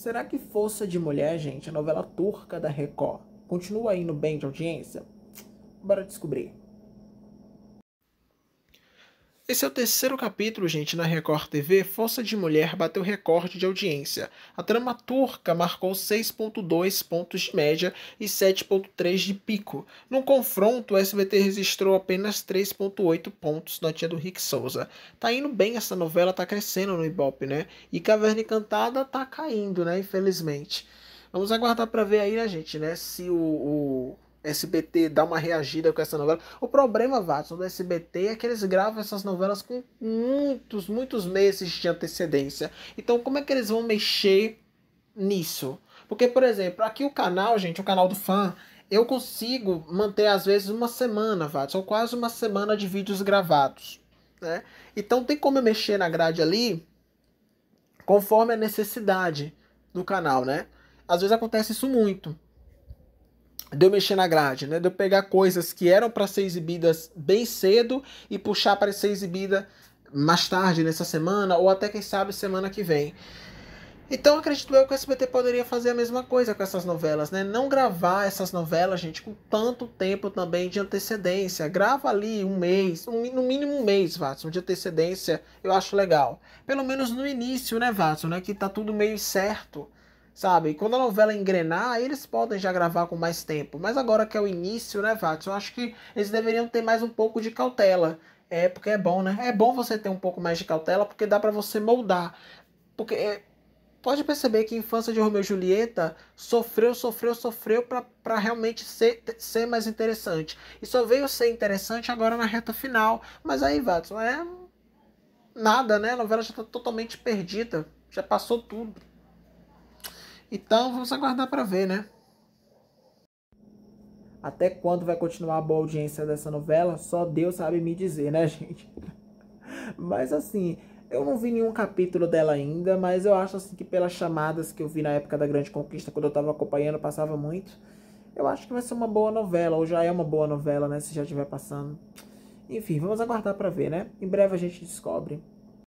Será que Força de Mulher, gente, a novela turca da Record, continua indo bem de audiência? Bora descobrir. Esse é o terceiro capítulo, gente, na Record TV. Força de Mulher bateu recorde de audiência. A trama turca marcou 6,2 pontos de média e 7,3 de pico. No confronto, o SBT registrou apenas 3,8 pontos na tia do Rick Souza. Tá indo bem essa novela, tá crescendo no Ibope, né? E Caverna Encantada tá caindo, né? Infelizmente. Vamos aguardar para ver aí, né, gente, né? Se o... o SBT dá uma reagida com essa novela. O problema, Watson, do SBT é que eles gravam essas novelas com muitos, muitos meses de antecedência. Então, como é que eles vão mexer nisso? Porque, por exemplo, aqui o canal, gente, o canal do fã, eu consigo manter, às vezes, uma semana, Watson, ou quase uma semana de vídeos gravados. Né? Então, tem como eu mexer na grade ali conforme a necessidade do canal, né? Às vezes acontece isso muito de eu mexer na grade, né? De eu pegar coisas que eram para ser exibidas bem cedo e puxar para ser exibida mais tarde nessa semana ou até quem sabe semana que vem. Então acredito eu que o SBT poderia fazer a mesma coisa com essas novelas, né? Não gravar essas novelas, gente, com tanto tempo também de antecedência. Grava ali um mês, um, no mínimo um mês, Watson, de antecedência, eu acho legal. Pelo menos no início, né, Watson, né? Que tá tudo meio certo sabe? E quando a novela engrenar, aí eles podem já gravar com mais tempo. Mas agora que é o início, né, Vax? Eu acho que eles deveriam ter mais um pouco de cautela. É, porque é bom, né? É bom você ter um pouco mais de cautela, porque dá para você moldar. Porque é, pode perceber que a infância de Romeu e Julieta sofreu, sofreu, sofreu para realmente ser, ser mais interessante. E só veio ser interessante agora na reta final. Mas aí, Watson, é nada, né? A novela já está totalmente perdida. Já passou tudo. Então vamos aguardar para ver, né? Até quando vai continuar a boa audiência dessa novela, só Deus sabe me dizer, né, gente? Mas assim, eu não vi nenhum capítulo dela ainda, mas eu acho assim que pelas chamadas que eu vi na época da Grande Conquista, quando eu tava acompanhando, passava muito. Eu acho que vai ser uma boa novela, ou já é uma boa novela, né, se já estiver passando. Enfim, vamos aguardar para ver, né? Em breve a gente descobre.